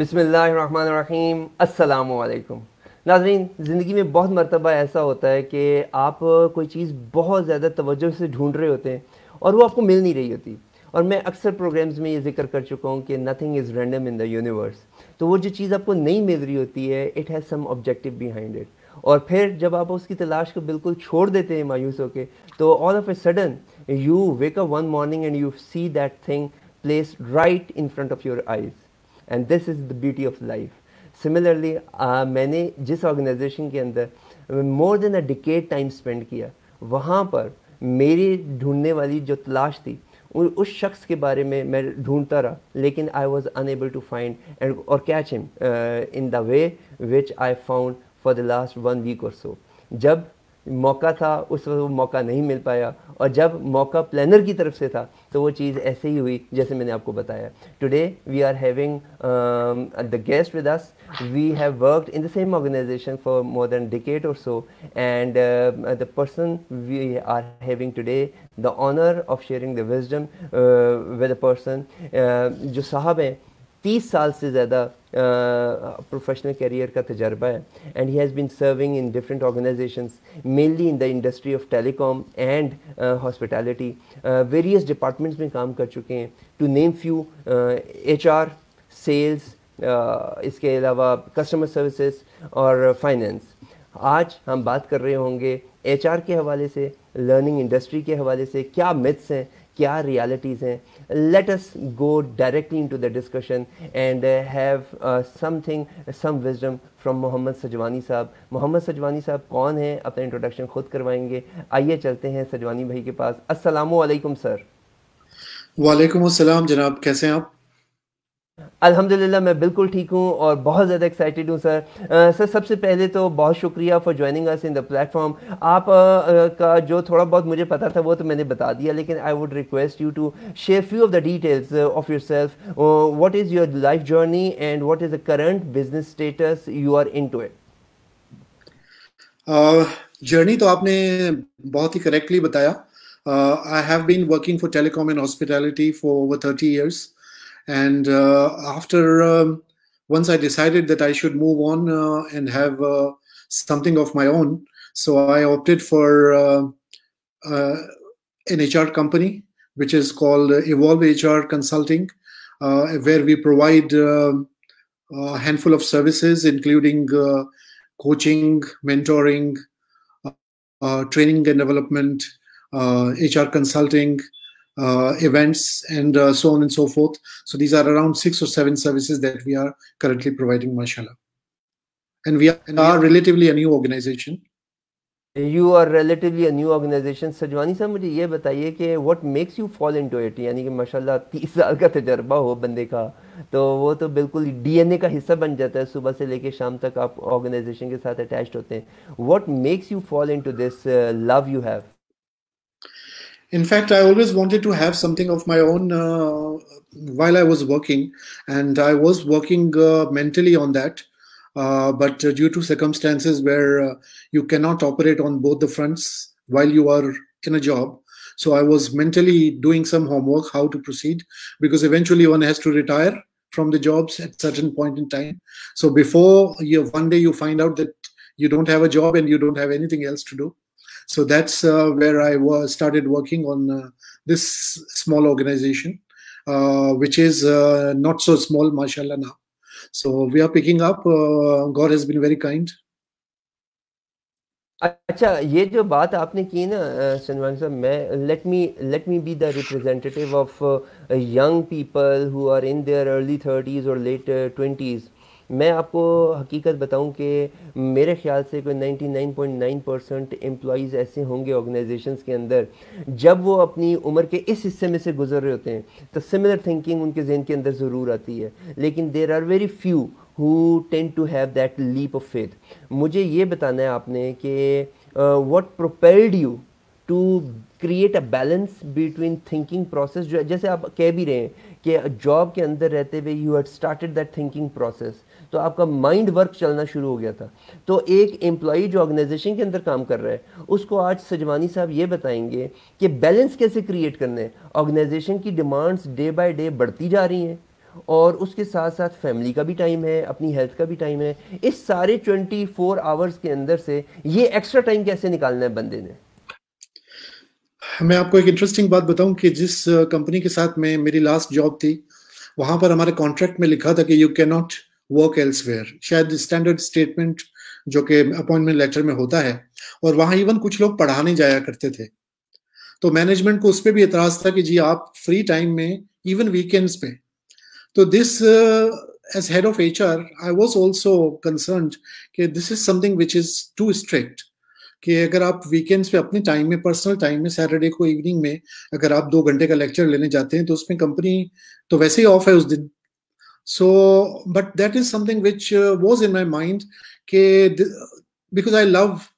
बिसमीम अल्लाम नाजरीन ज़िंदगी में बहुत मरतबा ऐसा होता है कि आप कोई चीज़ बहुत ज़्यादा तवज्जो से ढूंढ रहे होते हैं और वो आपको मिल नहीं रही होती और मैं अक्सर प्रोग्राम्स में ये जिक्र कर चुका हूँ कि nothing is random in the universe तो वो जो चीज़ आपको नहीं मिल रही होती है it has some objective behind it और फिर जब आप उसकी तलाश को बिल्कुल छोड़ देते हैं मायूस होकर तो all of a sudden you wake up one morning and you see that thing place right in front of your eyes and this is the beauty of life similarly मैंने जिस ऑर्गेनाइजेशन के अंदर more than a decade time spend किया वहाँ पर मेरी ढूंढने वाली जो तलाश थी उस शख्स के बारे में मैं ढूंढता रहा लेकिन I was unable to find and और catch him in the way which I found for the last one week और सो जब मौका था उस वक्त वो मौका नहीं मिल पाया और जब मौका प्लानर की तरफ से था तो वो चीज़ ऐसे ही हुई जैसे मैंने आपको बताया today we are having the guest with us we have worked in the same organisation for more than decade और so and the person we are having today the honour of sharing the wisdom with a person जो साहब हैं तीस साल से ज़्यादा professional career का तजर्बा है and he has been serving in different organisation mainly in the industry of telecom and hospitality various departments में काम कर चुके हैं to name few H R sales इसके अलावा कस्टमर सर्विसेज और फाइनेंस आज हम बात कर रहे होंगे एच आर के हवाले से लर्निंग इंडस्ट्री के हवाले से क्या मिथ्स हैं क्या रियलिटीज़ हैं let us go directly into the discussion and have something some wisdom from Mohammed Sajwani साहब मोहम्मद सजवानी साहब कौन हैं अपना इंट्रोडक्शन खुद करवाएंगे आइए चलते हैं सजवानी भाई के पास अस्सलाम सर वालेकुम असलम जनाब कैसे हैं आप अल्हम्दुलिल्लाह मैं बिल्कुल ठीक हूँ और बहुत ज़्यादा एक्साइटेड हूँ सर आ, सर सबसे पहले तो बहुत शुक्रिया for joining us in the platform आप आ, आ, का जो थोड़ा बहुत मुझे पता था वो तो मैंने बता दिया लेकिन I would request you to share few of the details of yourself what is your life journey and what is the current business status you are into it journey तो आपने बहुत ही correctly बताया I have been working for telecom and hospitality for over thirty years And uh, after, um, once I decided that I should move on uh, and have uh, something of my own, so I opted for um, an HR company, which is called Evolve HR Consulting, uh, where we provide uh, a handful of services, including uh, coaching, mentoring, training and development, HR consulting, uh, events and uh, so on and so forth. So these are around six or seven services that we are currently providing, mashallah. And we are, and we are relatively a new organization. You are relatively a new organization, साहब मुझे ये बताइए कि what makes you fall into it यानी कि माशाल्लाह तीस साल का तजर्बा हो बंदे का तो वो तो बिल्कुल डीएनए का हिस्सा बन जाता है सुबह से लेके शाम तक आप ऑर्गेनाइजेशन के साथ अटैच होते हैं what makes you fall into this love you have? in fact i always wanted to have something of my own uh, while i was working and i was working uh, mentally on that uh, but uh, due to circumstances where uh, you cannot operate on both the fronts while you are in a job so i was mentally doing some homework how to proceed because eventually one has to retire from the jobs at certain point in time so before you one day you find out that you don't have a job and you don't have anything else to do so that's uh, where I was started working on uh, this small organization, uh, which is not so small, mashallah, now. So we are picking up. God has been very kind. अच्छा ये जो बात आपने की ना सनवान साहब मैं let me let me be the representative of young people who are in their early thirties और लेट ट्वेंटीज़ मैं आपको हकीकत बताऊं कि मेरे ख्याल से कोई 99.9 परसेंट एम्प्लॉज़ ऐसे होंगे ऑर्गेनाइजेशन के अंदर जब वो अपनी उम्र के इस हिस्से में से गुजर रहे होते हैं तो सिमिलर थिंकिंग उनके जहन के अंदर ज़रूर आती है लेकिन there are very few who tend to have that leap of faith मुझे ये बताना है आपने कि what propelled you to create a balance between thinking process जो जैसे आप कह भी रहे हैं कि जॉब के अंदर रहते हुए you had started that thinking process तो आपका माइंड वर्क चलना शुरू हो गया था तो एक एम्प्लॉई जो ऑर्गेनाइजेशन के अंदर काम कर रहा है उसको आज सजवानी साहब ये बताएंगे कि बैलेंस कैसे क्रिएट करना है ऑर्गेनाइजेशन की डिमांड्स डे बाई डे बढ़ती जा रही हैं और उसके साथ साथ फैमिली का भी टाइम है अपनी हेल्थ का भी टाइम है इस सारे ट्वेंटी फोर आवर्स के अंदर से ये एक्स्ट्रा टाइम कैसे निकालना है बंदे ने मैं आपको एक इंटरेस्टिंग बात बताऊं कि जिस कंपनी uh, के साथ में मेरी लास्ट जॉब थी वहां पर हमारे कॉन्ट्रैक्ट में लिखा था कि you can not work elsewhere शायद स्टैंडर्ड स्टेटमेंट जो कि अपॉइंटमेंट लेटर में होता है और वहां इवन कुछ लोग पढ़ाने जाया करते थे तो मैनेजमेंट को उस पर भी एतराज था कि जी आप फ्री टाइम में इवन वीकेंड्स पे तो this as head of H R I was also concern कि this is something which is too strict कि अगर आप वीकेंड्स पे अपने टाइम में पर्सनल टाइम में सैटरडे को इवनिंग में अगर आप दो घंटे का लेक्चर लेने जाते हैं तो उसमें कंपनी तो वैसे ही ऑफ है उस दिन so but that is something which uh, was in my mind because i love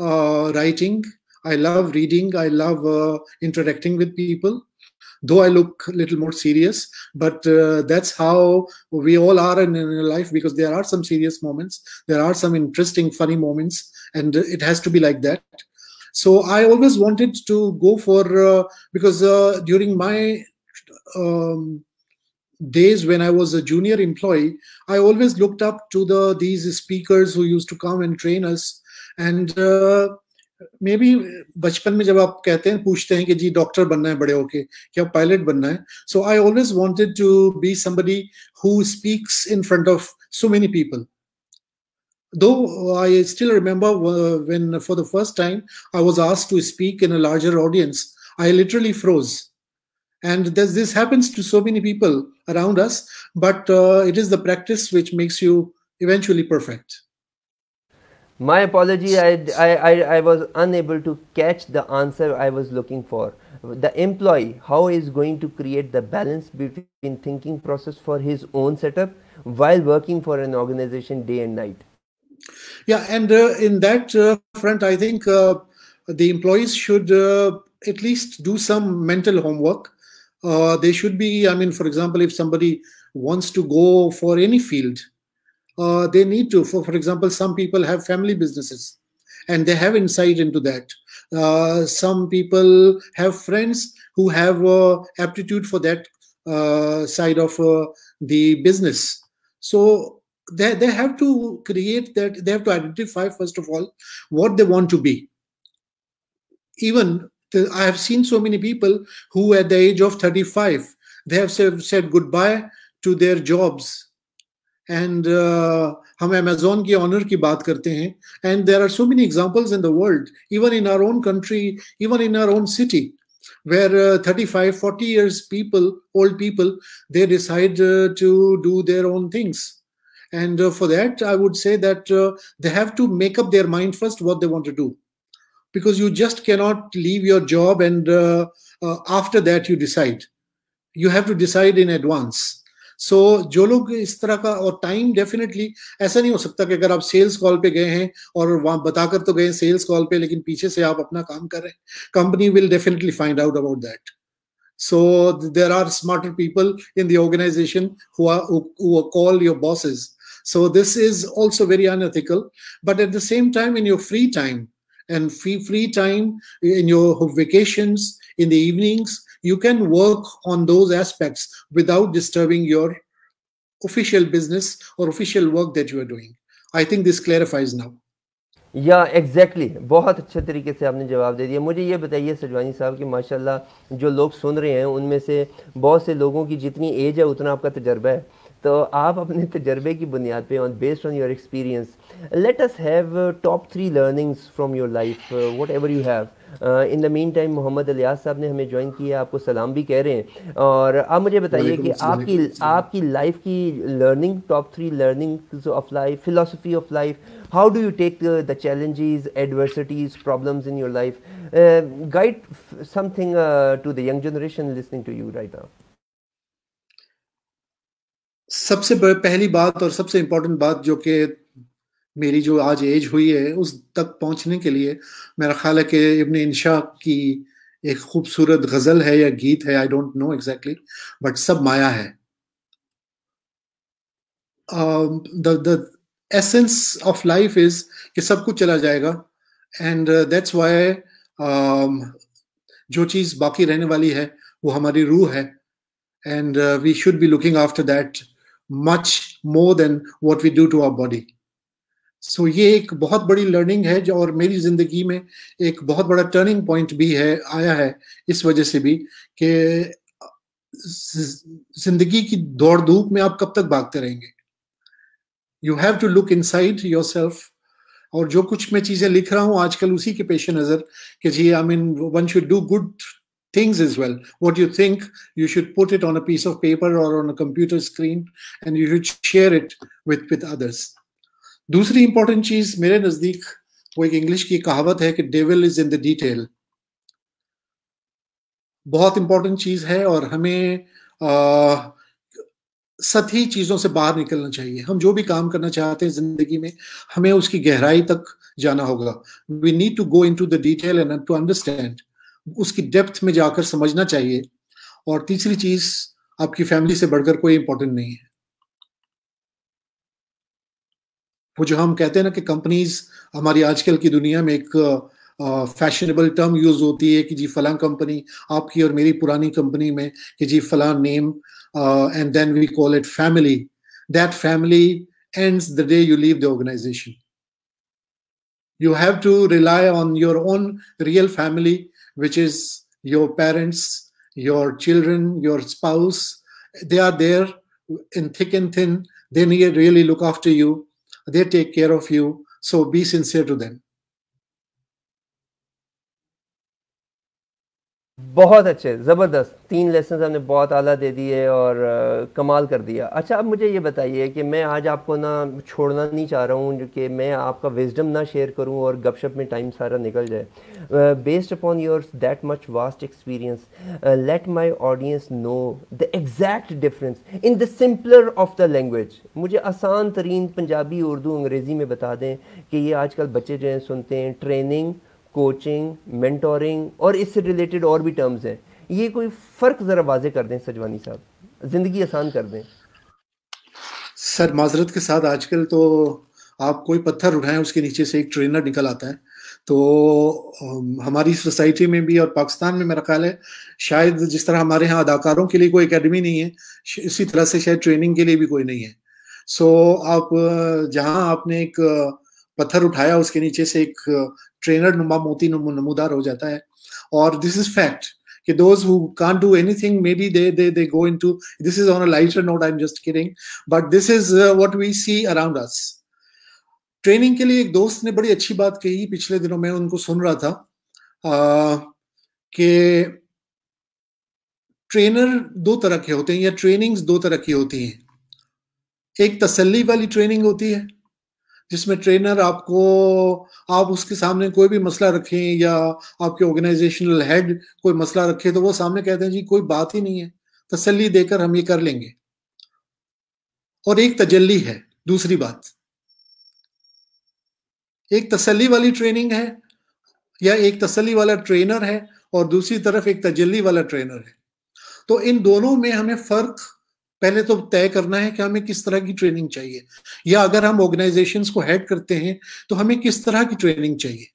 uh, writing i love reading i love uh, interacting with people though i look a little more serious but uh, that's how we all are in, in life because there are some serious moments there are some interesting funny moments and it has to be like that so i always wanted to go for uh, because uh, during my um, days when I was a junior employee, I always looked up to the these speakers who used to come and train us. And uh, maybe बचपन में जब आप कहते हैं पूछते हैं कि जी doctor बनना है बड़े होके या पायलट बनना है so I always wanted to be somebody who speaks though I still remember uh, when for the first time I was asked to speak in a larger audience, I literally froze and this, this happens to so many people around us but uh, it is the practice which makes you eventually perfect my apology I, I, I was unable to catch the answer i was looking for the employee how is going to create the balance between thinking process for his own setup while working for an organization day and night yeah and uh, in that uh, front i think uh, the employees should uh, at least do some mental homework uh, they should be i mean for example if somebody wants to go for any field uh, they need to for, for example some people have family businesses and they have insight into that uh, some people have friends who have uh, aptitude for that uh, side of uh, the business so they, they have to create that they have to identify first of all what they want to be even I have seen so many people who, at the age of 35, they have said goodbye to their jobs. And uh, हम Amazon के owner की बात करते हैं and there are so many in in the world even in our own country even in our own where uh, 35 40 years people old people they decide uh, to do their own things and uh, for that i would say that uh, they have to make up their mind first what they want to do because you just cannot leave your job and uh, uh, after that you decide you have to decide in advance so jo log is tarah ka aur time definitely aisa nahi ho sakta ki agar aap sales call pe gaye hain aur wahan bata kar to gaye sales call pe lekin piche se aap apna kaam kar rahe company will definitely find out about that so there are smarter people in the organization who are who, who call your bosses so this is also very unethical but at the same time in your free time and free free time in your vacations in the evenings you can work on those aspects without disturbing your official business or official work that you are doing i think this clarifies now या exactly exactly, बहुत अच्छे तरीके से आपने जवाब दे दिया मुझे ये बताइए सजवानी साहब कि माशाल्लाह जो लोग सुन रहे हैं उनमें से बहुत से लोगों की जितनी एज है उतना आपका तजर्बा है तो आप अपने तजर्बे की बुनियाद पे on based on your experience let us have top three learnings from your life whatever you have in the mean time Mohammed Aliyas साहब ने हमें ज्वाइन किया आपको सलाम भी कह रहे हैं और आप मुझे बताइए कि आपकी आपकी लाइफ की learning top three learning of life philosophy of life how do you take the challenges adversities problems in your life guide something to the young generation listening to you right now सबसे पहली बात और सबसे important बात जो कि मेरी जो आज एज हुई है उस तक पहुंचने के लिए मेरा ख्याल है कि इबन इंशा की एक खूबसूरत गज़ल है या गीत है I don't know exactly but सब माया है the essence of life is कि सब कुछ चला जाएगा एंड दैट्स वाई जो चीज़ बाकी रहने वाली है वो हमारी रूह है and we should be looking after that much more than what we do to our body. So so, ये एक बहुत बड़ी लर्निंग है जो और मेरी जिंदगी में एक बहुत बड़ा टर्निंग पॉइंट भी है आया है इस वजह से भी कि जिंदगी की दौड़ धूप में आप कब तक भागते रहेंगे you have to look inside yourself और जो कुछ मैं चीजें लिख रहा हूँ आजकल उसी के पेश नजर कि जी I mean one should do good things as well. What you think, you should put it on a piece of paper or on a computer screen and you should share it with, with others. दूसरी important चीज मेरे नजदीक वो एक English की कहावत है कि devil is in the detail बहुत इंपॉर्टेंट चीज है और हमें सती चीजों से बाहर निकलना चाहिए हम जो भी काम करना चाहते हैं जिंदगी में हमें उसकी गहराई तक जाना होगा we need to go into the detail and to understand उसकी डेप्थ में जाकर समझना चाहिए और तीसरी चीज आपकी फैमिली से बढ़कर कोई इंपॉर्टेंट नहीं है वो जो हम कहते हैं ना कि कंपनीज हमारी आजकल की दुनिया में एक फैशनेबल टर्म यूज होती है कि जी फला कंपनी आपकी और मेरी पुरानी कंपनी में कि जी फला name and then we call it family that family ends the day you leave the organisation you have to rely on your own real family which is your parents, your children, your spouse. They are there in thick and thin. They really look after you. They take care of you. So be sincere to them. बहुत अच्छे ज़बरदस्त तीन lesson आपने बहुत आला दे दिए और आ, कमाल कर दिया अच्छा अब मुझे ये बताइए कि मैं आज आपको ना छोड़ना नहीं चाह रहा हूँ कि मैं आपका विजडम ना शेयर करूँ और गपशप में टाइम सारा निकल जाए based upon your that much vast experience let my audience know the exact difference in the simpler of the language मुझे आसान तरीन पंजाबी उर्दू अंग्रेज़ी में बता दें कि ये आजकल बच्चे जो हैं सुनते हैं ट्रेनिंग कोचिंग मेंटोरिंग और इससे रिलेटेड और भी टर्म्स हैं ये कोई फ़र्क ज़रा वाजे कर दें सजवानी साहब ज़िंदगी आसान कर दें सर माजरत के साथ आजकल तो आप कोई पत्थर उठाएं उसके नीचे से एक ट्रेनर निकल आता है तो हमारी सोसाइटी में भी और पाकिस्तान में मेरा ख्याल है शायद जिस तरह हमारे यहाँ अदाकारों के लिए कोई एकेडमी नहीं है इसी तरह से शायद ट्रेनिंग के लिए भी कोई नहीं है सो आप जहाँ आपने एक पत्थर उठाया उसके नीचे से एक ट्रेनर नुमा मोती नमूदार हो जाता है और दिस इज फैक्ट कि can do anything maybe they they they go into this is on lighter note I am just kidding but this is what we see around us training के लिए एक दोस्त ने बड़ी अच्छी बात कही पिछले दिनों में उनको सुन रहा था कि ट्रेनर दो तरह के होते हैं या ट्रेनिंग्स दो तरह की होती हैं एक तसल्ली वाली ट्रेनिंग होती है जिसमें ट्रेनर आपको आप उसके सामने कोई भी मसला रखें या आपके ऑर्गेनाइजेशनल हेड कोई मसला रखे तो वो सामने कहते हैं जी कोई बात ही नहीं है तसली देकर हम ये कर लेंगे और एक तजल्ली है दूसरी बात एक तसली वाली ट्रेनिंग है या एक तसली वाला ट्रेनर है और दूसरी तरफ एक तजल्ली वाला ट्रेनर है तो इन दोनों में हमें फर्क पहले तो तय करना है कि हमें किस तरह की ट्रेनिंग चाहिए या अगर हम ऑर्गेनाइजेशन को हेड करते हैं तो हमें किस तरह की ट्रेनिंग चाहिए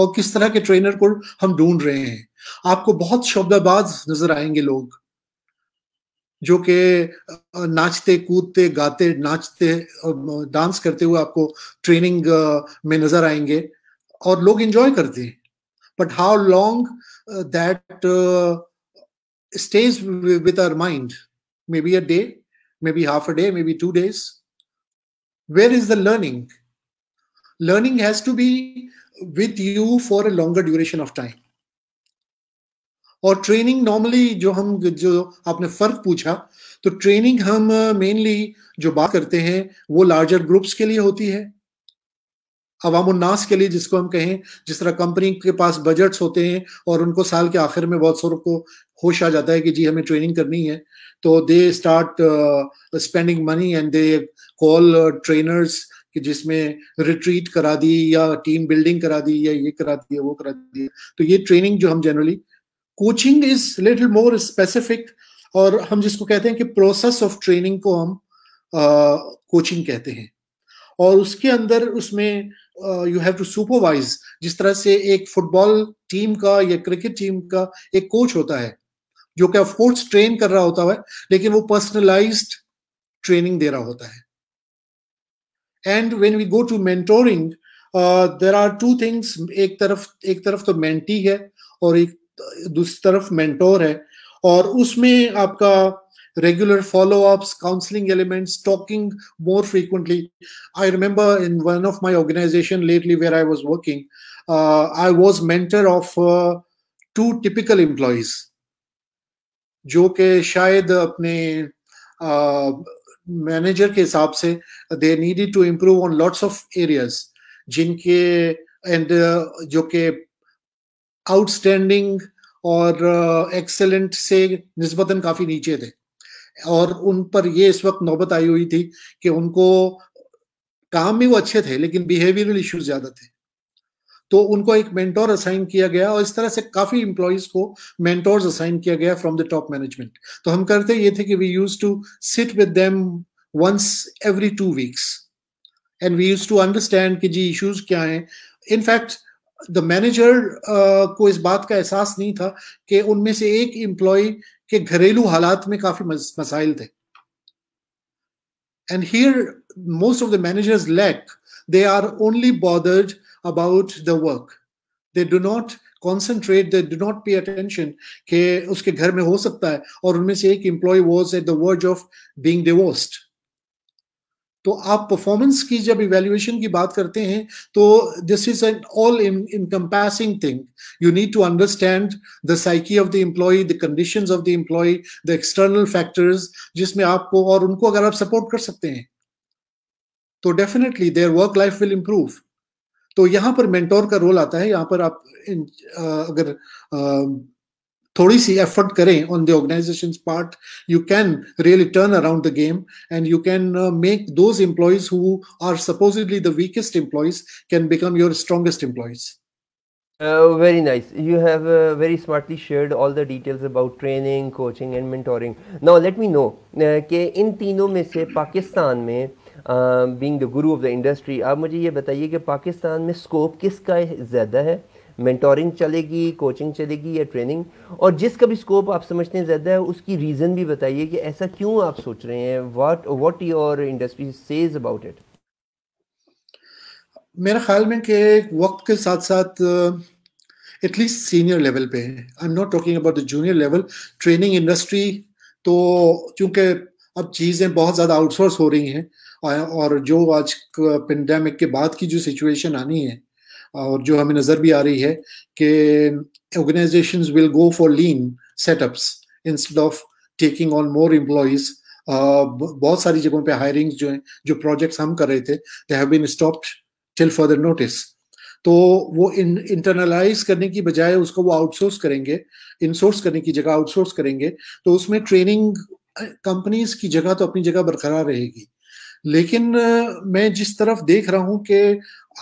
और किस तरह के ट्रेनर को हम ढूंढ रहे हैं आपको बहुत शब्दाबाज नजर आएंगे लोग जो कि नाचते कूदते गाते नाचते डांस करते हुए आपको ट्रेनिंग में नजर आएंगे और लोग इंजॉय करते हैं but how long that stays with our mind maybe a day, maybe half a day, maybe two days. Where is the learning? Learning has to be with you for a longer duration of time. और training normally जो हम जो आपने फर्क पूछा तो training हम mainly जो बात करते हैं वो लार्जर ग्रुप्स के लिए होती है उन्नास के लिए जिसको हम कहें जिस तरह कंपनी के पास बजट्स होते हैं और उनको साल के आखिर में बहुत सौ को होश आ जाता है कि जी हमें ट्रेनिंग करनी है तो they start spending money and they call trainers कि जिसमें रिट्रीट करा दी या टीम बिल्डिंग करा दी या ये करा दिया वो करा दी तो ये ट्रेनिंग जो हम generally coaching is little more specific और हम जिसको कहते हैं कि प्रोसेस ऑफ ट्रेनिंग को हम कोचिंग uh, कहते हैं और उसके अंदर उसमें यू हैव टू सुपरवाइज जिस तरह से एक फुटबॉल टीम का या क्रिकेट टीम का एक कोच होता है जो कि ऑफकोर्स ट्रेन कर रहा होता है लेकिन वो पर्सनलाइज ट्रेनिंग दे रहा होता है and when we go to mentoring there are two things एक तरफ एक तरफ तो मेंटी है और एक दूसरी तरफ मेंटोर है और उसमें आपका regular follow-ups counseling elements talking more frequently i remember in one of my organization lately where i was working uh, i was mentor of uh, two typical employees जो कि शायद अपने मैनेजर uh, के हिसाब से they needed to improve on lots of areas जिनके and uh, जो कि आउटस्टैंडिंग और एक्सेलेंट uh, से नस्बतन काफ़ी नीचे थे और उन पर ये इस वक्त नौबत आई हुई थी कि उनको काम भी वो अच्छे थे लेकिन बिहेवियरल इश्यूज ज्यादा थे तो उनको एक मेंटोर असाइन किया गया और इस तरह से काफी इंप्लॉयज को मेंटोर्स असाइन किया गया फ्रॉम द टॉप मैनेजमेंट तो हम करते ये थे कि we use to sit with them once every two weeks and we use to understand कि जी इश्यूज क्या हैं इनफैक्ट द मैनेजर uh, को इस बात का एहसास नहीं था कि उनमें से एक एम्प्लॉय के घरेलू हालात में काफी मसाइल थे and here most of the managers lack they are only bothered about the work they do not concentrate they do not pay attention के उसके घर में हो सकता है और उनमें से एक employee was at the verge of being divorced तो आप परफॉर्मेंस की जब इवेल्युएशन की बात करते हैं तो this is an all in encompassing thing you need to understand the psyche of the employee the condition of the employee the external factors जिसमें आपको और उनको अगर आप सपोर्ट कर सकते हैं तो definitely their work life will improve तो यहां पर मेंटोर का रोल आता है यहां पर आप इन, आ, अगर आ, थोड़ी सी एफर्ट करें on the organization part you can really turn around the game and you can make those employees who are supposedly the weakest employees can become your strongest employees Uh, very nice. You have uh, very smartly shared all the details about training, coaching and mentoring. Now let me know uh, कि इन mein, में से पाकिस्तान में being the guru of the industry आप मुझे ये बताइए कि पाकिस्तान में स्कोप zyada hai? है मेंटोरिंग चलेगी कोचिंग चलेगी या ट्रेनिंग और जिसका भी स्कोप आप समझते हैं ज़्यादा है उसकी रीज़न भी बताइए कि ऐसा क्यों आप सोच रहे हैं what what your industry says about it मेरा ख्याल में कि वक्त के साथ साथ एटलीस्ट सीनियर लेवल पे I am not talking about the junior level training industry तो चूंकि अब चीज़ें बहुत ज़्यादा आउटसोर्स हो रही हैं और जो आज पेंडेमिक के बाद की जो सिचुएशन आनी है और जो हमें नज़र भी आ रही है कि organization will go for lean setups instead of taking on more employees बहुत सारी जगहों पे हायरिंग्स जो हैं जो प्रोजेक्ट्स हम कर रहे थे they have been stopped till further notice तो वो इन इंटरनलाइज करने की बजाय उसको वो आउटसोर्स करेंगे इनसोर्स करने की जगह आउटसोर्स करेंगे तो उसमें ट्रेनिंग कंपनीज की जगह तो अपनी जगह बरकरार रहेगी लेकिन मैं जिस तरफ देख रहा हूं कि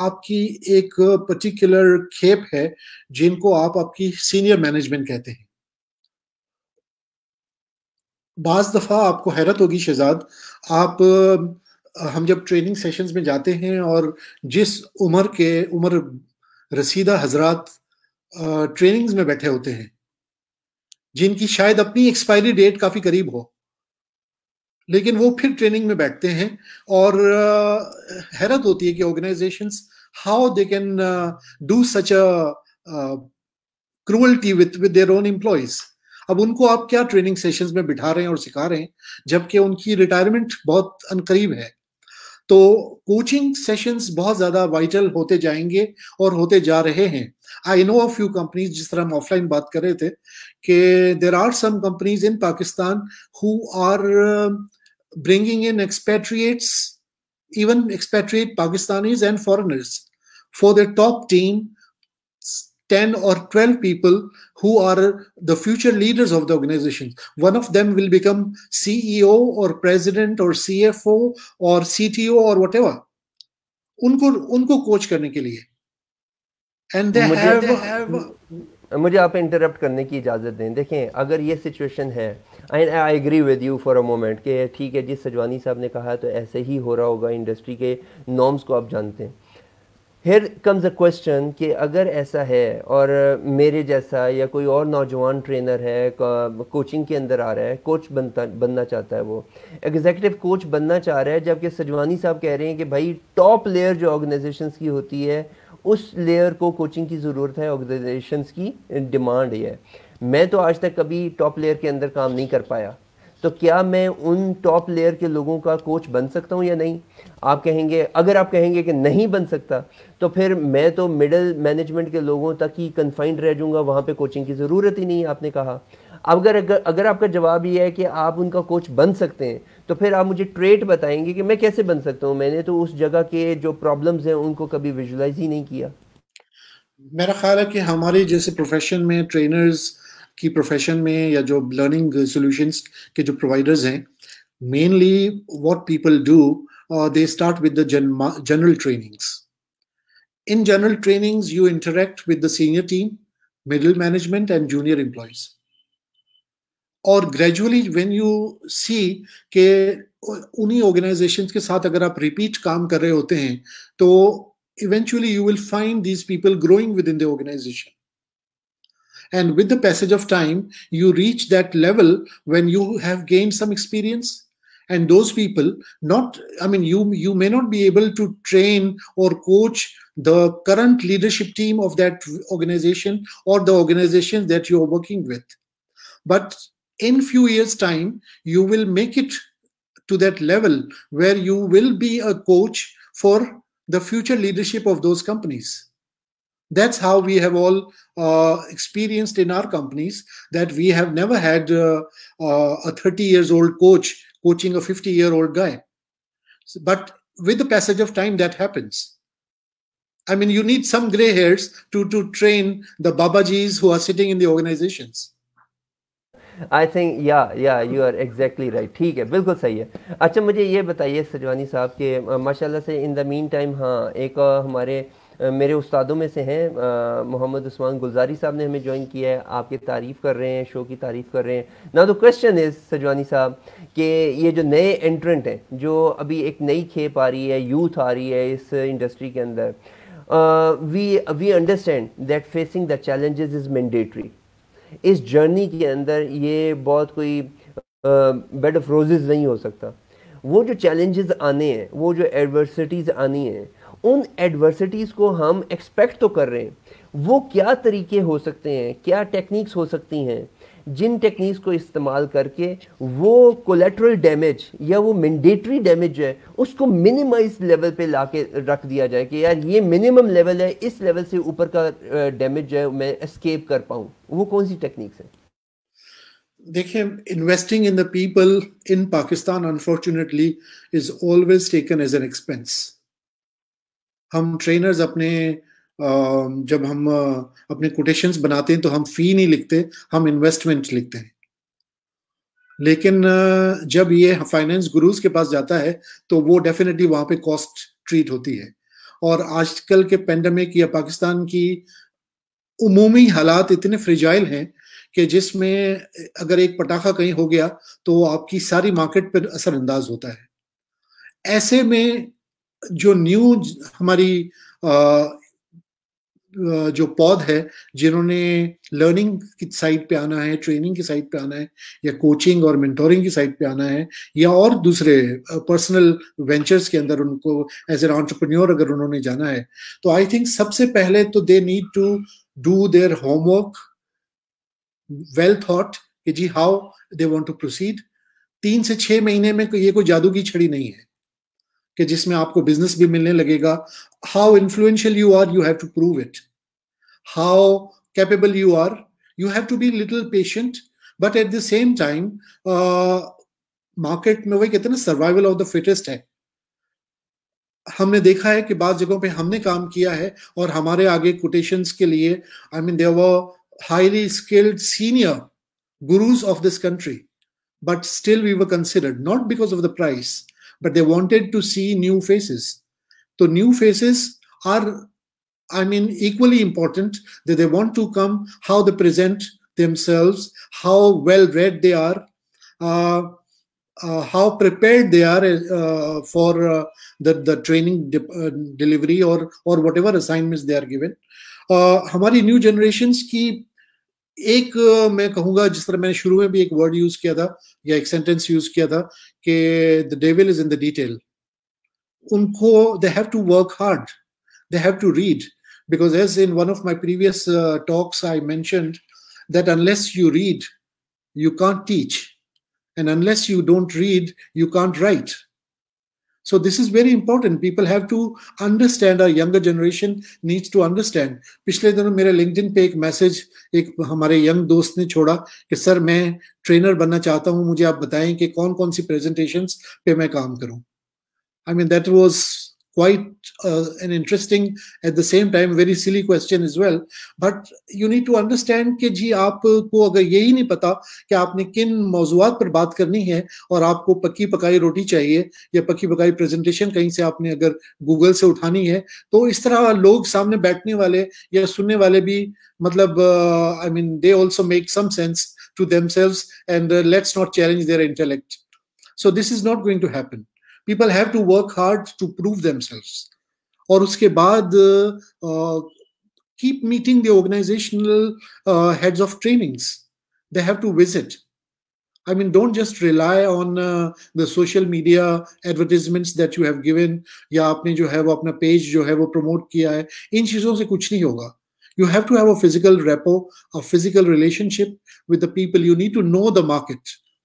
आपकी एक पर्टिकुलर खेप है जिनको आप आपकी सीनियर मैनेजमेंट कहते हैं बाज दफ़ा आपको हैरत होगी शहजाद आप हम जब ट्रेनिंग सेशंस में जाते हैं और जिस उम्र के उम्र रसीदा हजरात ट्रेनिंग्स में बैठे होते हैं जिनकी शायद अपनी एक्सपायरी डेट काफ़ी करीब हो लेकिन वो फिर ट्रेनिंग में बैठते हैं और हैरत होती है कि organization how they can do such a cruelty with with their own employees अब उनको आप क्या ट्रेनिंग सेशंस में बिठा रहे हैं और सिखा रहे हैं जबकि उनकी रिटायरमेंट बहुत अनकरीब है तो कोचिंग सेशंस बहुत ज़्यादा वाइटल होते जाएंगे और होते जा रहे हैं I know of few companies जिस तरह हम ऑफलाइन बात कर रहे थे कि there are some companies in Pakistan who are bringing in expatriates, even expatriate Pakistanis and foreigners for their top team, 10 or 12 people who are the future leaders of the organization. One of them will become CEO or president or CFO or CTO or whatever. उनको उनको coach करने के लिए And they have मुझे आप interrupt करने की इजाज़त दें देखें अगर ये सिचुएशन है I I agree with you for a moment कि ठीक है जिस सजवानी साहब ने कहा तो ऐसे ही हो रहा होगा इंडस्ट्री के नॉर्म्स को आप जानते हैं हेयर कम्स अ क्वेश्चन कि अगर ऐसा है और मेरे जैसा या कोई और नौजवान ट्रेनर है कोचिंग के अंदर आ रहा है कोच बनता बनना चाहता है वो एग्जेक्टिव कोच बनना चाह रहा है जबकि सजवानी साहब कह रहे हैं कि भाई टॉप लेयर जो ऑर्गेनाइजेशंस की होती है उस लेयर को कोचिंग की ज़रूरत है ऑर्गेनाइजेशन की डिमांड ये है मैं तो आज तक कभी टॉप लेयर के अंदर काम नहीं कर पाया तो क्या मैं उन टॉप लेयर के लोगों का कोच बन सकता हूँ या नहीं आप कहेंगे अगर आप कहेंगे कि नहीं बन सकता तो फिर मैं तो मिडिल मैनेजमेंट के लोगों तक ही कन्फाइंड रह जाऊँगा वहाँ पे कोचिंग की ज़रूरत ही नहीं आपने कहा अगर अगर, अगर आपका जवाब ये है कि आप उनका कोच बन सकते हैं तो फिर आप मुझे ट्रेट बताएंगे कि मैं कैसे बन सकता हूँ मैंने तो उस जगह के जो प्रॉब्लम्स हैं उनको कभी विजुलाइज ही नहीं किया मेरा ख्याल है कि हमारे जैसे प्रोफेशन में ट्रेनर्स की प्रोफेशन में या जो लर्निंग सॉल्यूशंस के जो प्रोवाइडर्स हैं mainly what people do they start with the general trainings in general trainings you interact with the senior team middle management and junior employees Or gradually, when you see के उन्हीं organisations के साथ अगर आप repeat काम कर रहे होते हैं तो eventually you will find these and with the passage of time you reach that level when you have gained some experience and those people not i mean you you may not be able to train or coach the current leadership team of that organization or the organizations that you are working with but in few years time you will make it to that level where you will be a coach for the future leadership of those companies that's how we have all uh, experienced in our companies that we have never had uh, uh, a 30 years old coach coaching a 50 year old guy but with the passage of time that happens i mean you need some gray hairs to to train the babajis who are sitting in the organizations I think या या you are exactly right ठीक है बिल्कुल सही है अच्छा मुझे ये बताइए सजवानी साहब के माशाल्लाह से इन द मीन टाइम हाँ एक हमारे मेरे उस्तादों में से हैं मोहम्मद उस्मान गुलजारी साहब ने हमें ज्वाइन किया है आपकी तारीफ़ कर रहे हैं शो की तारीफ़ कर रहे हैं ना तो क्वेश्चन है सजवानी साहब कि ये जो नए एंट्रेंट हैं जो अभी एक नई खेप आ रही है यूथ आ रही है इस इंडस्ट्री के अंदर we we understand that facing the challenges is mandatory इस जर्नी के अंदर ये बहुत कोई बेड ऑफ रोजेज नहीं हो सकता वो जो चैलेंजेस आने हैं वो जो एडवर्सिटीज़ आनी हैं उन एडवर्सिटीज़ को हम एक्सपेक्ट तो कर रहे हैं वो क्या तरीके हो सकते हैं क्या टेक्निक्स हो सकती हैं जिन टेक्निक्स को इस्तेमाल करके वो कोलेट्रल डैमेज या वो मैंडेटरी डैमेज है उसको मिनिमाइज लेवल पे ला के रख दिया जाए कि यार ये मिनिमम लेवल है इस लेवल से ऊपर का डैमेज है मैं एस्केप कर पाऊँ वो कौन सी टेक्निक्स है देखिए investing in the people in Pakistan unfortunately is always taken as an expense हम ट्रेनर्स अपने जब हम अपने कोटेशन बनाते हैं तो हम फी नहीं लिखते हम इन्वेस्टमेंट लिखते हैं लेकिन जब ये फाइनेंस गुरुज के पास जाता है तो वो डेफिनेटली वहां पे कॉस्ट ट्रीट होती है और आजकल के पेंडेमिक या पाकिस्तान की उमूमी हालात इतने फ्रिजाइल हैं कि जिसमें अगर एक पटाखा कहीं हो गया तो आपकी सारी मार्केट पर असरअंदाज होता है ऐसे में जो न्यू हमारी जो पौध है जिन्होंने लर्निंग की साइड पे आना है ट्रेनिंग की साइड पे आना है या कोचिंग और मेंटोरिंग की साइड पे आना है या और दूसरे पर्सनल वेंचर्स के अंदर उनको एज एन ऑन्टरप्रन्योर अगर उन्होंने जाना है तो आई थिंक सबसे पहले तो they need to do their homework well thought कि जी how they want to proceed तीन से छह महीने में ये कोई जादू की छड़ी नहीं है कि जिसमें आपको बिजनेस भी मिलने लगेगा how influential you are you have to prove it how capable you are you have to be little patient but at the same time market में वही कहते हैं ना सर्वाइवल ऑफ द फिटेस्ट है हमने देखा है कि बाद जगहों पे हमने काम किया है और हमारे आगे कोटेशन के लिए I mean were highly skilled senior gurus of this country but still we were considered not because of the price but they wanted to see new faces. So new faces are, I mean, equally important that they want to come, how they present themselves, how well read they are, uh, uh, how prepared they are uh, for uh, the, the training de uh, delivery or or whatever assignments they are given. Uh, हमारी new generations' keep एक मैं कहूँगा जिस तरह मैंने शुरू में भी एक वर्ड यूज किया था या एक सेंटेंस यूज किया था कि the devil is in the detail उनको they have to work hard they have to read because as in one of my previous uh, talks i mentioned that unless you read you can't teach and unless you don't read you can't write So this is very important. People have to understand. Our younger generation needs to understand. पिछले दिनों मेरे LinkedIn पे एक message एक हमारे young दोस्त ने छोड़ा कि सर मैं ट्रेनर बनना चाहता हूं मुझे आप बताएं कि कौन कौन सी प्रेजेंटेशंस पे मैं काम करूं I mean that was quite uh, an interesting at the same time very silly question as well but you need to understand कि जी आपको अगर यही नहीं पता कि आपने किन मौजूद पर बात करनी है और आपको पक्की पकाई रोटी चाहिए या पक्की पकाई प्रेजेंटेशन कहीं से आपने अगर गूगल से उठानी है तो इस तरह लोग सामने बैठने वाले या सुनने वाले भी मतलब I mean they also make some sense to themselves and let's not challenge their intellect so this is not going to happen people have to work hard to prove themselves or उसके बाद keep meeting the organizational uh, heads of trainings they have to visit i mean don't just rely on uh, the social media advertisements that you have given या आपने जो है वो page page जो है promote promote किया है इन चीजों you have to have a physical repo a physical relationship with the people you need to know the market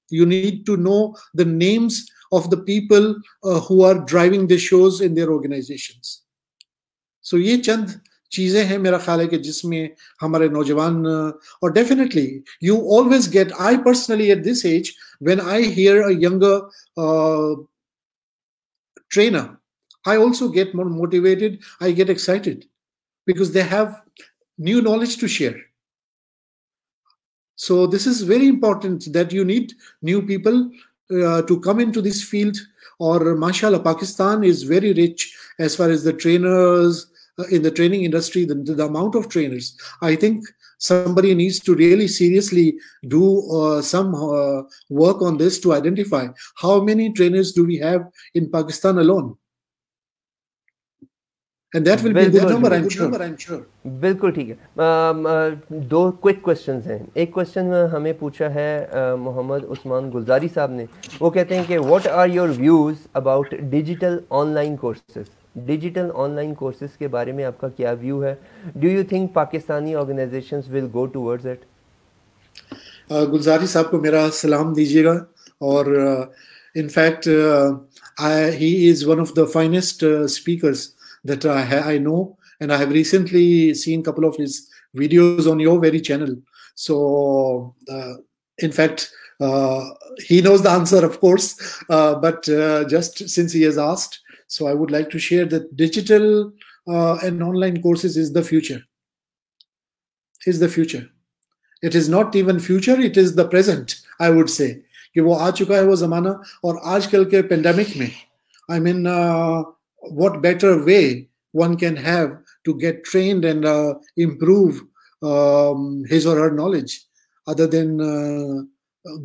you need to know the names of the people uh, who are driving the shows in their organizations so ye chand चीज़ें हैं मेरा ख्याल है कि जिसमें हमारे नौजवान definitely, you always get. I personally, at this age, when I hear a younger uh, trainer i also get more motivated i get excited because they have new knowledge to share so this is very important that you need new people uh, to come into this field or mashallah pakistan is very rich as far as the trainers uh, in the training industry the, the, amount of trainers i think somebody needs to really seriously do uh, some uh, work on this to identify how many trainers do we have in pakistan alone And that will be the number, I'm sure. I'm sure. बिल्कुल ठीक है दो quick question हैं एक question हमें पूछा है मोहम्मद उस्मान गुलजारी साहब ने वो कहते हैं कि what are your views about digital online courses digital online courses के बारे में आपका क्या व्यू है do you think Pakistani organizations will go towards it Gulzari Sahab को मेरा सलाम दीजिएगा और in fact he is one of the finest speakers that I, ha- I know, and I have recently seen a couple of his videos on your very channel. So, uh, in fact, uh, he knows the answer, of course, uh, but uh, just since he has asked, so I would like to share that digital uh, and online courses is the future. Is the future. It is not even future; it is the present. I would say कि वो आ चुका है वो जमाना और आजकल के pandemic में I I mean mean, uh, what better way one can have to get trained and uh, improve um, his or her knowledge other than uh,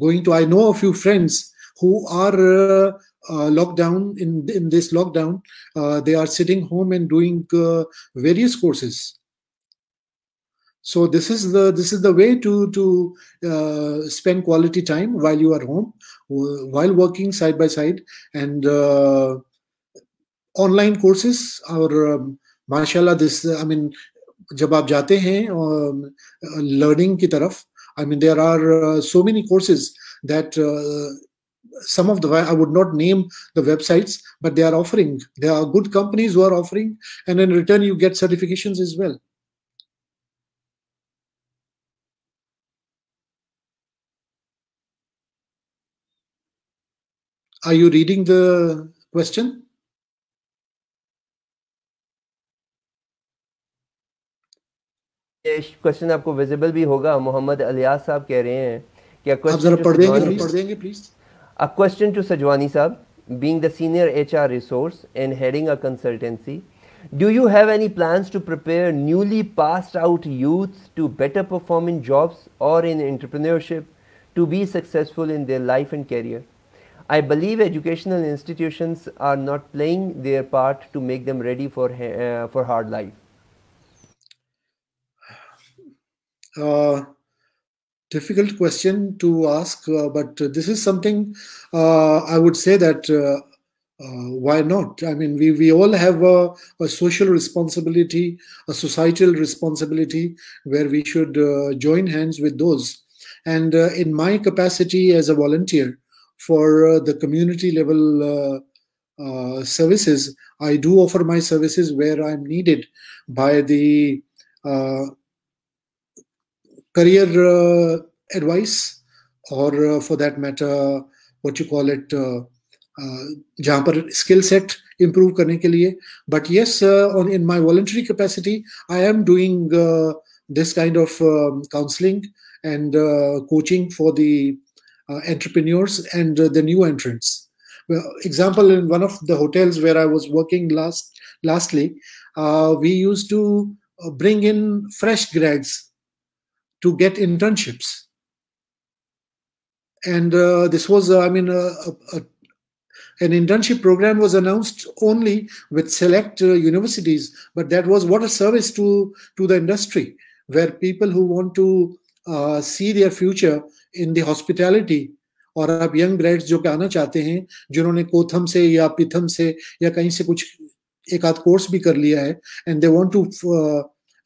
going to i know a few friends who are uh, uh locked down in, in this lockdown uh, they are sitting home and doing uh, various courses so this is the this is the way to to uh, spend quality time while you are home while working side by side and uh, Online courses, और um, माशाल्लाह this I mean जब आप जाते हैं learning um, I mean, there are uh, so many courses that uh, some of the i would not name the websites but they are offering there are good companies who are offering and in return you get certifications as well are you reading the question ये question आपको visible भी होगा मोहम्मद अलियास साहब कह रहे हैं कि आप जरा पढ़ पढ़ देंगे please a question to Sajwani Sahab being the senior HR resource and heading a consultancy do you have any plans to prepare newly pass out youth to better perform in jobs और in entrepreneurship to be successful in their life and career I believe educational institutions are not playing their part to make them ready for uh, for hard life. Uh, difficult question to ask, uh, but this is something uh, I would say that uh, why not? I mean, we, we all have a, a social responsibility, a societal responsibility, where we should join hands with those. And in my capacity as a volunteer for the community level uh, services. I do offer my services where I'm needed by the uh, career uh, advice or uh, for that matter what you call it uh, uh, skill set improve karne ke liye. but yes uh, on in my voluntary capacity i am doing this kind of um, counseling and coaching for the entrepreneurs and the new entrants well, example in one of the hotels where i was working last lastly we used to bring in fresh grads to get internships. And uh, this was, uh, I mean, uh, a, a, an internship program was announced only with select uh, universities, but that was what a service to to the industry, where people who want to uh, see their future in the hospitality और आप young brides जो कि आना चाहते हैं जिन्होंने कोथम से या पिथम से या कहीं से कुछ एक आध कोर्स भी कर लिया है and they want to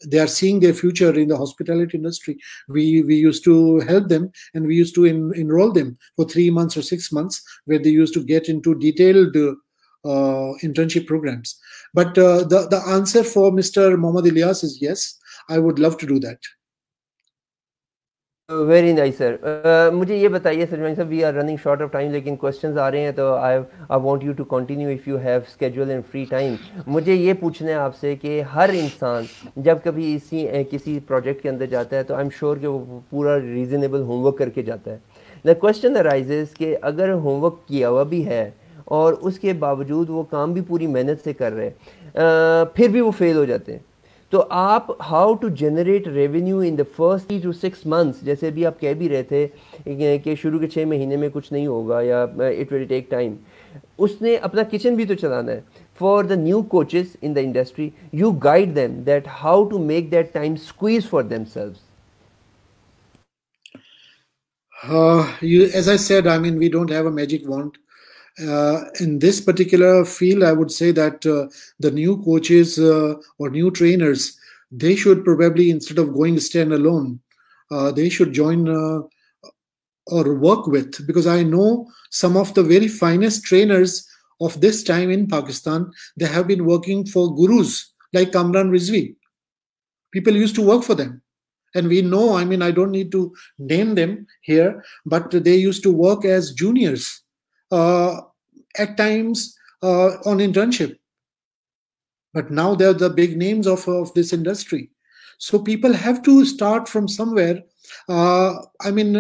they are seeing their future in the hospitality industry we we used to help them and we used to in, enroll them for three months or six months where they used to get into detailed uh, internship programs but uh, the the answer for mr mohammad ilyas is yes i would love to do that very nice sir मुझे ये बताइए Sarjaman Sahab we are running short of time लेकिन questions आ रहे हैं तो I I want you to continue if you have schedule in free time मुझे ये पूछना है आपसे कि हर इंसान जब कभी इसी किसी प्रोजेक्ट के अंदर जाता है तो आई एम श्योर कि वो पूरा रीज़नेबल होमवर्क करके जाता है द क्वेश्चन अराइजेज कि अगर होमवर्क किया हुआ भी है और उसके बावजूद वो काम भी पूरी मेहनत से कर रहे हैं फिर भी वो फेल हो जाते हैं तो आप how to generate revenue in the first three to six months जैसे भी आप कह भी रहे थे कि शुरू के छः महीने में कुछ नहीं होगा या इट विल टेक टाइम उसने अपना किचन भी तो चलाना है for the new coaches in the industry you guide them that how to make that time squeeze for them Uh, you, as I said, I mean, we don't have a magic wand. Uh, in this particular field, I would say that uh, the new coaches uh, or new trainers, they should probably instead of going stand uh, they should join uh, or work with because I know some of the very finest trainers of this time in Pakistan. They have been working for gurus like Kamran Rizvi. People used to work for them and we know i mean i don't need to name them here but they used to work as juniors uh, at times uh, on internship. But now they're the big names of, of this industry. So people have to start from somewhere. Uh, I mean,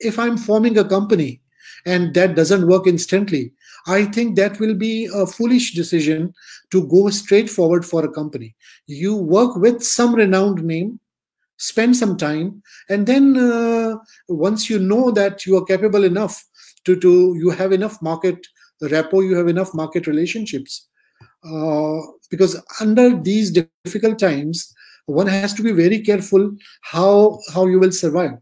if I'm forming a company and that doesn't work instantly, I think that will be a foolish decision to go straight forward for a company. You work with some renowned name, spend some time, and then uh, once you know that you are capable enough to to you have enough market rapport you have enough market relationships uh, because under these difficult times one has to be very careful how how you will survive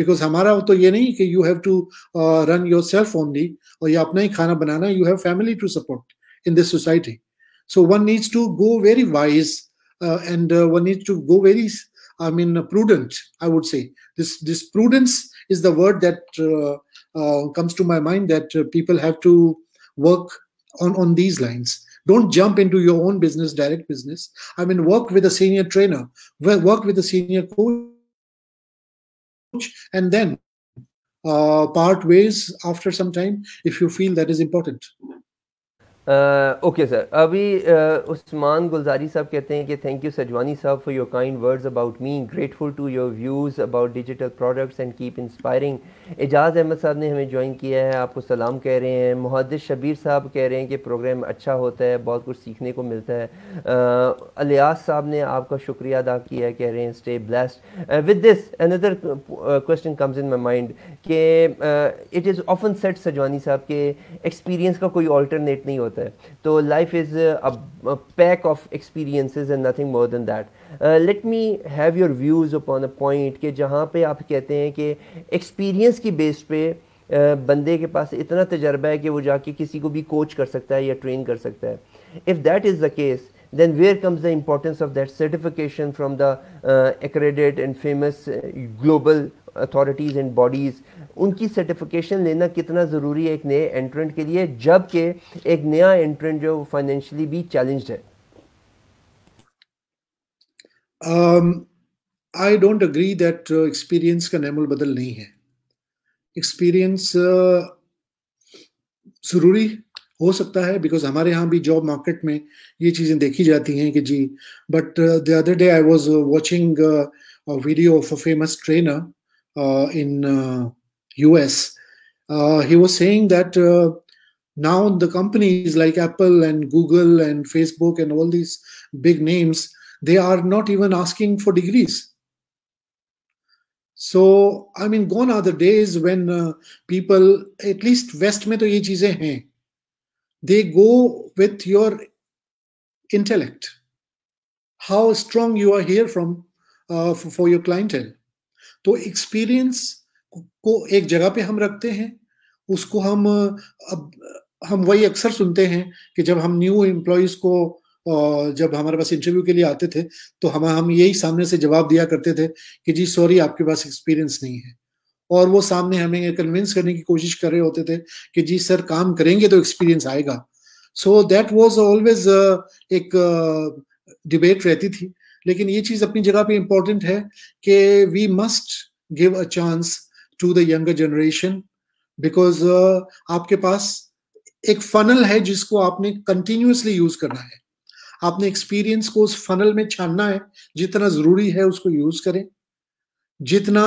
Because हमारा तो ये you have to have to run yourself only और या अपना ही खाना बनाना you have family to support in this society one needs to go very very uh, and and one needs to go I mean, prudent. I would say this. This prudence is the word that uh, uh, comes to my mind that uh, people have to work on on these lines don't jump into your own business direct business i mean work with a senior trainer work with a senior coach and then uh, part ways after some time if you feel that is important okay uh, sir अभी uh, Usman Gulzari Sahab कहते हैं कि thank you Sajwani Sahab for your kind words about me grateful to your views about digital products and keep inspiring Ejaz Ahmed Sahab ने हमें join किया है आपको सलाम कह रहे हैं मुहदस शबीर साहब कह रहे हैं कि प्रोग्राम अच्छा होता है बहुत कुछ सीखने को मिलता है अलियास uh, साहब ने आपका शुक्रिया अदा किया है कह रहे हैं stay blessed with this another question comes in my mind कि it is often said Sajwani Sahab के एक्सपीरियंस का कोई ऑल्टरनेट नहीं होता होता है तो life is pack of experiences and nothing more than that let me have your views upon a point कि जहाँ पे आप कहते हैं कि एक्सपीरियंस की बेस पे uh, बंदे के पास इतना तजर्बा है कि वो जाके किसी को भी कोच कर सकता है या ट्रेन कर सकता है if that is the case then where comes the importance of that certification from the uh, and famous global authorities and bodies उनकी सर्टिफिकेशन लेना कितना ज़रूरी है एक नए एंट्रेंट के लिए जबकि एक नया एंट्रेंट जो फाइनेंशली भी चैलेंज है I don't agree that experience का नमूल बदल नहीं है एक्सपीरियंस uh, ज़रूरी हो सकता है बिकॉज हमारे यहाँ भी जॉब मार्केट में ये चीज़ें देखी जाती हैं कि जी but the other day I was watching video of a famous trainer Uh, in US, uh, uh, he was saying that now the companies like Apple and Google and Facebook and all these big names, they are not even asking for degrees. So, I mean, gone are the days when uh, people, at least West में तो ये चीजें हैं. They go with your intellect, how strong you are here from uh, for, for your clientele. तो experience को एक जगह पे हम रखते हैं उसको हम अब हम वही अक्सर सुनते हैं कि जब हम न्यू एम्प्लॉयज को जब हमारे पास इंटरव्यू के लिए आते थे तो हम हम यही सामने से जवाब दिया करते थे कि जी सॉरी आपके पास एक्सपीरियंस नहीं है और वो सामने हमें कन्विंस करने की कोशिश कर रहे होते थे कि जी सर काम करेंगे तो एक्सपीरियंस आएगा सो दैट वॉज ऑलवेज एक डिबेट रहती थी लेकिन ये चीज अपनी जगह पे इम्पोर्टेंट है कि we must give a chance to the younger generation because आपके पास एक फनल है जिसको आपने कंटिन्यूसली यूज करना है आपने एक्सपीरियंस को उस फनल में छानना है जितना जरूरी है उसको यूज करें जितना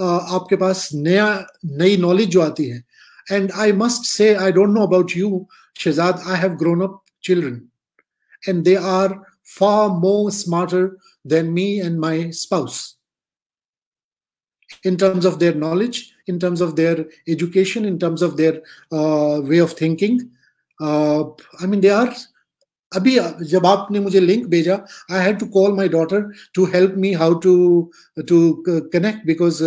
uh, आपके पास नया नई नॉलेज जो आती है and I must say I don't know about you Shehzad I have grown up children and they are far more smarter than me and my spouse in terms of their knowledge, in terms of their education, in terms of their uh, way of thinking. Uh, I mean, they are. अभी जब आपने मुझे link भेजा I had to call my daughter to help me how to to connect because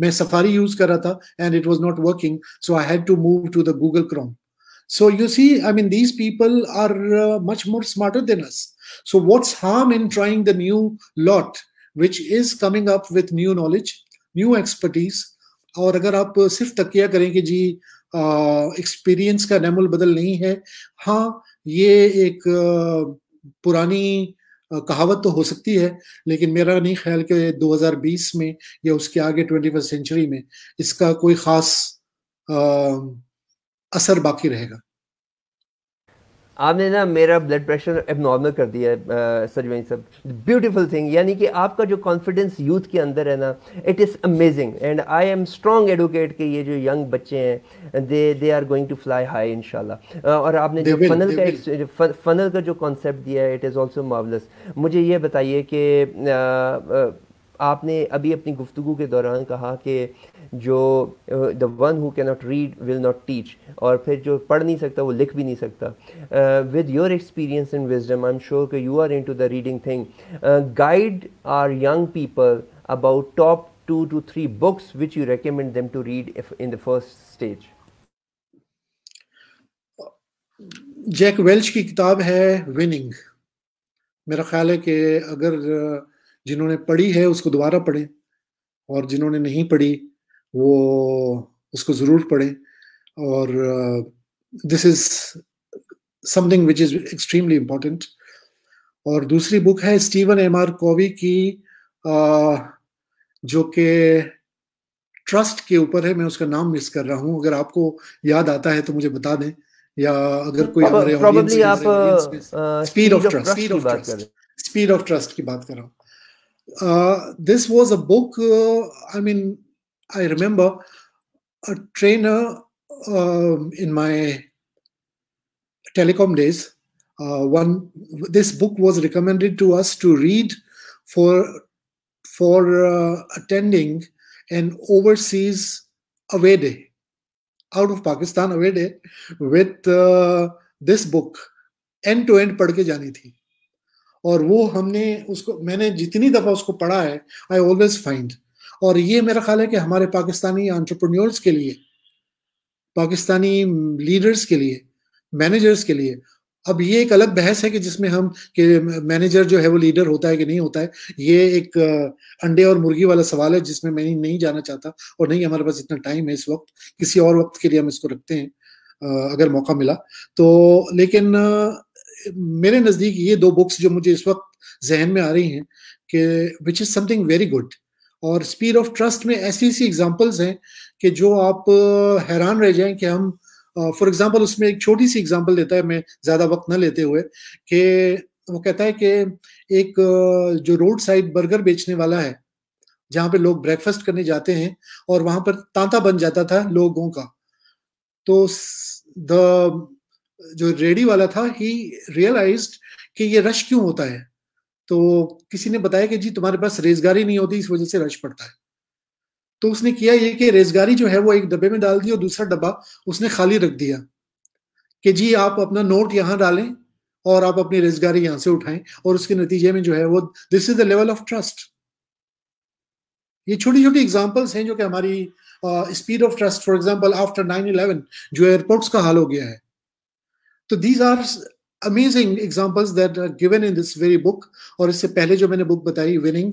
मैं Safari use कर रहा था and it was not working so I had to move to the Google Chrome so you see I mean these people are much more smarter than us So, what's harm in trying the new lot, which is coming up with new knowledge, new expertise? और अगर आप सिर्फ तकिया करें कि जी experience का नमल बदल नहीं है हाँ ये एक पुरानी कहावत तो हो सकती है लेकिन मेरा नहीं ख्याल कि 2020 में या उसके आगे ट्वेंटी फर्स्ट सेंचुरी में इसका कोई ख़ास असर बाकी रहेगा आपने ना मेरा ब्लड प्रेशर एबनॉर्मल कर दिया है सरवेन सब ब्यूटीफुल थिंग यानी कि आपका जो कॉन्फिडेंस यूथ के अंदर है ना it is amazing and I am strong advocate कि ये जो यंग बच्चे हैं they they are going to fly high in और आपने जो फनल का फनल का जो कॉन्सेप्ट दिया है इट इज़ ऑल्सो मावलस मुझे ये बताइए कि आपने अभी अपनी गुफ्तु के दौरान कहा कि जो the one who cannot read will not teach और फिर जो पढ़ नहीं सकता वो लिख भी नहीं सकता with your experience in wisdom I am sure कि you are into the reading thing guide our young people about top two two three books which you recommend them to read in the first stage Jack Welch की किताब है winning मेरा ख्याल है कि अगर uh, जिन्होंने पढ़ी है उसको दोबारा पढ़ें और जिन्होंने नहीं पढ़ी वो उसको ज़रूर पढ़ें और this is something which is extremely important और दूसरी बुक है स्टीवन एम आर कोवी की आ, uh, जो कि ट्रस्ट के ऊपर है मैं उसका नाम मिस कर रहा हूँ अगर आपको याद आता है तो मुझे बता दें या अगर कोई हमारे speed of trust speed of trust की बात कर रहा हूँ uh, this was a book. Uh, I mean, I remember a trainer um, in my telecom days. Uh, one this book was recommended to us to read for for uh, attending an overseas away day out of Pakistan away day with uh, this book end to end पढ़ के जानी थी और वो हमने उसको मैंने जितनी दफ़ा उसको पढ़ा है आई ऑलवेज फाइंड और ये मेरा ख्याल है कि हमारे पाकिस्तानी आंट्रप्रन्योर्स के लिए पाकिस्तानी लीडर्स के लिए मैनेजर्स के लिए अब ये एक अलग बहस है कि जिसमें हम कि मैनेजर जो है वो लीडर होता है कि नहीं होता है ये एक अंडे और मुर्गी वाला सवाल है जिसमें मैं नहीं जाना चाहता और नहीं हमारे पास इतना टाइम है इस वक्त किसी और वक्त के लिए हम इसको रखते हैं अगर मौका मिला तो लेकिन मेरे नज़दीक ये दो बुक्स जो मुझे इस वक्त जहन में आ रही हैं कि which is something very good और स्पीड ऑफ ट्रस्ट में ऐसी ऐसी एग्जांपल्स हैं कि जो आप हैरान रह जाएं कि हम फॉर एग्जांपल उसमें एक छोटी सी एग्जांपल देता है मैं ज़्यादा वक्त ना लेते हुए कि वो कहता है कि एक जो रोड साइड बर्गर बेचने वाला है जहां पे लोग ब्रेकफास्ट करने जाते हैं और वहां पर तांता बन जाता था लोगों का तो द जो रेडी वाला था ही रियलाइज कि ये रश क्यों होता है तो किसी ने बताया कि जी तुम्हारे पास रेजगारी नहीं होती इस वजह से रश पड़ता है तो उसने किया ये कि रेजगारी जो है वो एक डब्बे में डाल दी और दूसरा डब्बा उसने खाली रख दिया कि जी आप अपना नोट यहाँ डालें और आप अपनी रेजगारी यहाँ से उठाएं और उसके नतीजे में जो है वो this is the level of trust ये छोटी छोटी एग्जाम्पल्स हैं जो कि हमारी speed of trust for example after nine eleven जो एयरपोर्ट्स का हाल हो गया है तो these are amazing examples that given in this very book और इससे पहले जो मैंने बुक बताई winning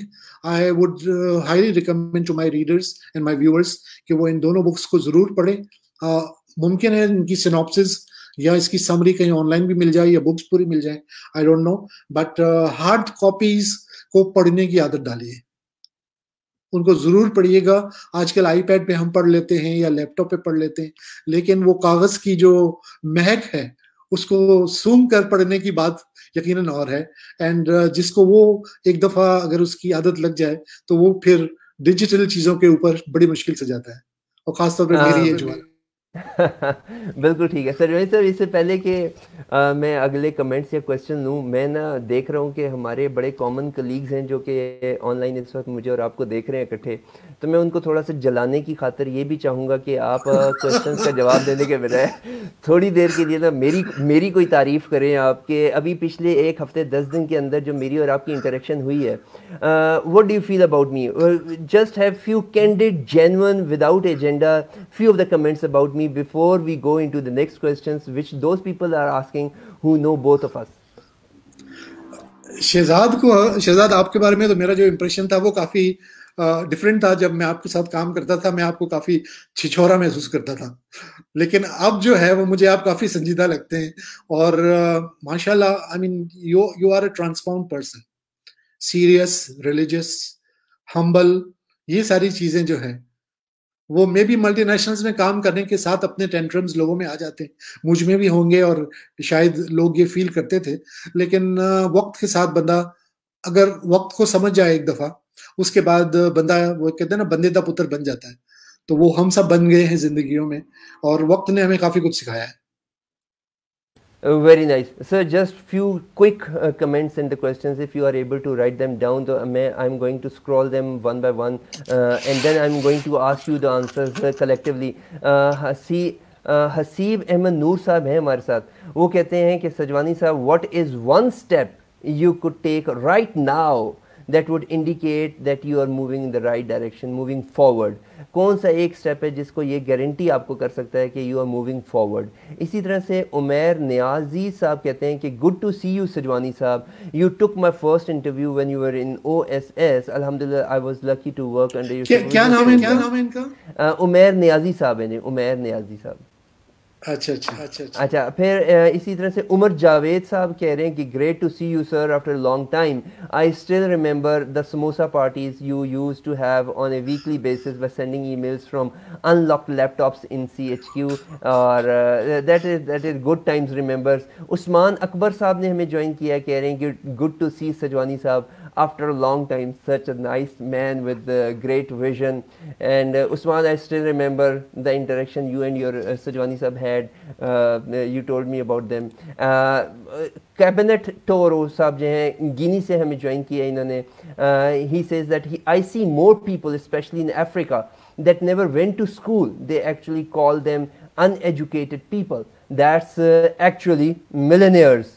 I would highly recommend to my readers and my viewers कि वो इन दोनों बुक्स को जरूर पढ़ें uh, मुमकिन है इनकी सिनॉप्सिस या इसकी समरी कहीं ऑनलाइन भी मिल जाए या बुक्स पूरी मिल जाए I don't know but hard copies को पढ़ने की आदत डालिए उनको ज़रूर पढ़िएगा आजकल आईपैड पे हम पढ़ लेते हैं या लैपटॉप पे पढ़ लेते हैं लेकिन वो कागज़ की जो महक है उसको सूंघ कर पढ़ने की बात यकीनन और है एंड uh, जिसको वो एक दफा अगर उसकी आदत लग जाए तो वो फिर डिजिटल चीजों के ऊपर बड़ी मुश्किल से जाता है और खासतौर पर हाँ, मेरी ये जुबान बिल्कुल ठीक है सर रोहित सर इससे पहले कि मैं अगले कमेंट्स या क्वेश्चन लूँ मैं ना देख रहा हूँ कि हमारे बड़े कॉमन कलीग्स हैं जो कि ऑनलाइन इस वक्त मुझे और आपको देख रहे हैं इकट्ठे तो मैं उनको थोड़ा सा जलाने की खातर ये भी चाहूँगा कि आप क्वेश्चंस का जवाब देने के बजाय थोड़ी देर के लिए ना मेरी मेरी कोई तारीफ़ करें आपके अभी पिछले एक हफ्ते दस दिन के अंदर जो मेरी और आपकी इंटरेक्शन हुई है what do feel about me just have few candid genuine without agenda few of the comments about me me before we go into the next questions, which those people are asking who know both of us. Shahzad को शहजाद आपके बारे में तो मेरा जो impression था वो काफ़ी डिफरेंट uh, था जब मैं आपके साथ काम करता था मैं आपको काफ़ी छिछोरा महसूस करता था लेकिन अब जो है वो मुझे आप काफ़ी संजीदा लगते हैं और uh, माशाल्लाह I mean you you are a transform person serious religious humble ये सारी चीज़ें जो है वो मे बी मल्टीनेशनल्स में काम करने के साथ अपने टेंट्रम्स लोगों में आ जाते हैं मुझ में भी होंगे और शायद लोग ये फील करते थे लेकिन वक्त के साथ बंदा अगर वक्त को समझ जाए एक दफ़ा उसके बाद बंदा वो कहते हैं ना बंदे का पुत्र बन जाता है तो वो हम सब बन गए हैं जिंदगियों में और वक्त ने हमें काफ़ी कुछ सिखाया है Uh, very nice. Sir, just few quick uh, comments and the questions if you are able to write them down. so I am going to scroll them one by one uh, and then I am going to ask you the answers uh, collectively. Uh, see, uh, Hasib Ahmad नूर साहब हैं हमारे साथ वो कहते हैं कि सजवानी साहब what is one step you could that would indicate that you are moving in the right direction moving forward कौन सा एक स्टेप है जिसको ये गारंटी आपको कर सकता है कि यू आर मूविंग फॉरवर्ड इसी तरह से उमेर न्याजी साहब कहते हैं कि good to see you Sajwani साहब you took my first interview when you are in एस अलहमद I was lucky to work under you क्या नाम है उमेर न्याजी साहब है उमेर न्याजी साहब अच्छा, अच्छा अच्छा अच्छा अच्छा फिर इसी तरह से उमर जावेद साहब कह रहे हैं कि great to see you sir after long time I still remember the samosa parties you use to have on a weekly basis by sending emails from unlocked laptops in C H Q और that is that is good times remembers Usman Akbar साहब ने हमें join किया कह रहे हैं कि good to सी सजवानी साहब after a long time such a nice man with a great vision and uh, usman i still remember the interaction you and your uh, sajwani had uh, uh, you told me about them cabinet toro sahab jo guinea se hame join kiya inhone he says that he, i see more people especially in africa that never went to school they actually call them uneducated people that's actually millionaires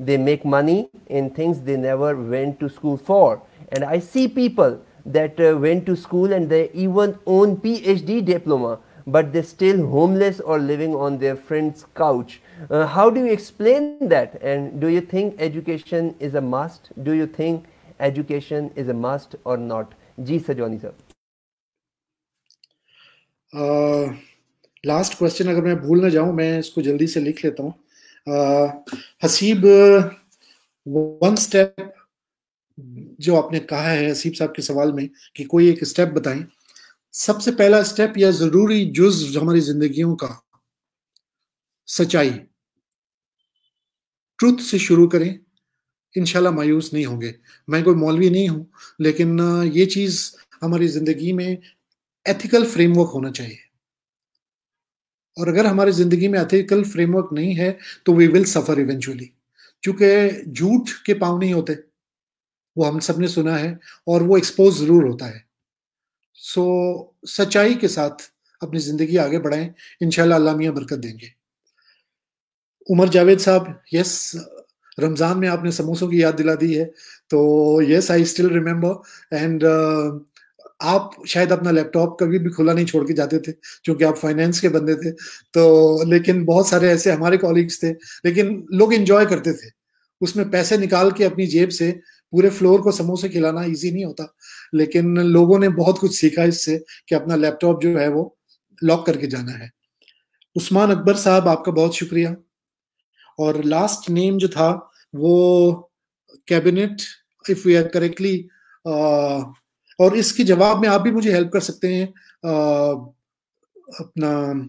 they make money in things they never went to school for. And I see people that uh, went to school and they even own PhD diploma, but they're still homeless or living on their friend's couch. Uh, how do you explain that? And do you think education is a must? Do you think education is a must or not? Ji sir. Last uh, question अगर मैं भूल ना जाऊं मैं इसको जल्दी से लिख लेता हूं Uh, हसीब वन स्टेप जो आपने कहा है हसीब साहब के सवाल में कि कोई एक स्टेप बताएं सबसे पहला स्टेप या जरूरी जुज हमारी जिंदगियों का सच्चाई ट्रुथ से शुरू करें इनशाला मायूस नहीं होंगे मैं कोई मौलवी नहीं हूं लेकिन ये चीज़ हमारी ज़िंदगी में एथिकल फ्रेमवर्क होना चाहिए और अगर हमारी ज़िंदगी में एथिकल फ्रेमवर्क नहीं है तो वी विल सफ़र इवेंचुअली चूंकि झूठ के पाँव नहीं होते वो हम सब ने सुना है और वो एक्सपोज ज़रूर होता है सो so, सच्चाई के साथ अपनी ज़िंदगी आगे बढ़ाएं इन अल्लाह मियाँ बरकत देंगे उमर जावेद साहब यस रमज़ान में आपने समोसों की याद दिला दी है तो yes I still remember and आप शायद अपना लैपटॉप कभी भी खुला नहीं छोड़ के जाते थे क्योंकि आप फाइनेंस के बंदे थे तो लेकिन बहुत सारे ऐसे हमारे कॉलिग्स थे लेकिन लोग इंजॉय करते थे उसमें पैसे निकाल के अपनी जेब से पूरे फ्लोर को समोसे खिलाना इजी नहीं होता लेकिन लोगों ने बहुत कुछ सीखा इससे कि अपना लैपटॉप जो है वो लॉक करके जाना है उस्मान अकबर साहब आपका बहुत शुक्रिया और लास्ट नेम जो था वो cabinet if we are correctly और इसके जवाब में आप भी मुझे हेल्प कर सकते हैं आ, अपना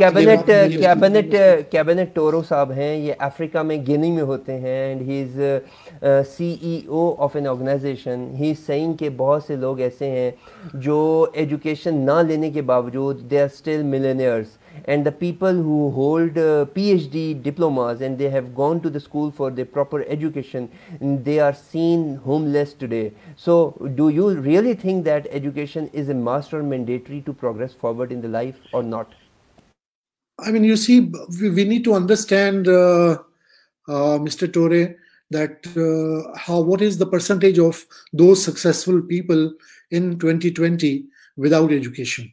कैबिनेट कैबिनेट कैबिनेट टोरो साहब हैं ये अफ्रीका में गिनी में होते हैं and he is CEO of an organization he saying के बहुत से लोग ऐसे हैं जो एजुकेशन ना लेने के बावजूद they are still millionaires and the people who hold uh, PhD diplomas and they have gone to the school for their proper education, they are seen homeless today. So, do you really think that education is a must or mandatory to progress forward in the life or not? I mean, you see, we need to understand, uh, uh, Mr. Torre, that uh, how what is the percentage of those successful people in 2020 without education?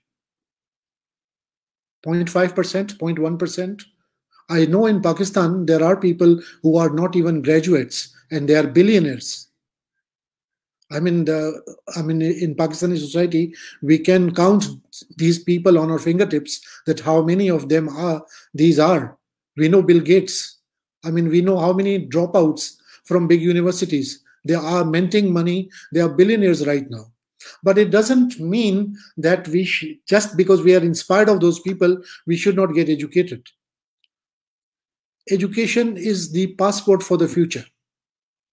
0.5%, 0.1%. I know in Pakistan there are people who are not even graduates and they are billionaires. I mean, the, I mean, in Pakistani society, we can count these people on our fingertips. That how many of them are these are. We know Bill Gates. I mean, we know how many dropouts from big universities. They are minting money. They are billionaires right now. But it doesn't mean that we sh- just because we are inspired of those people, we should not get educated. Education is the passport for the future,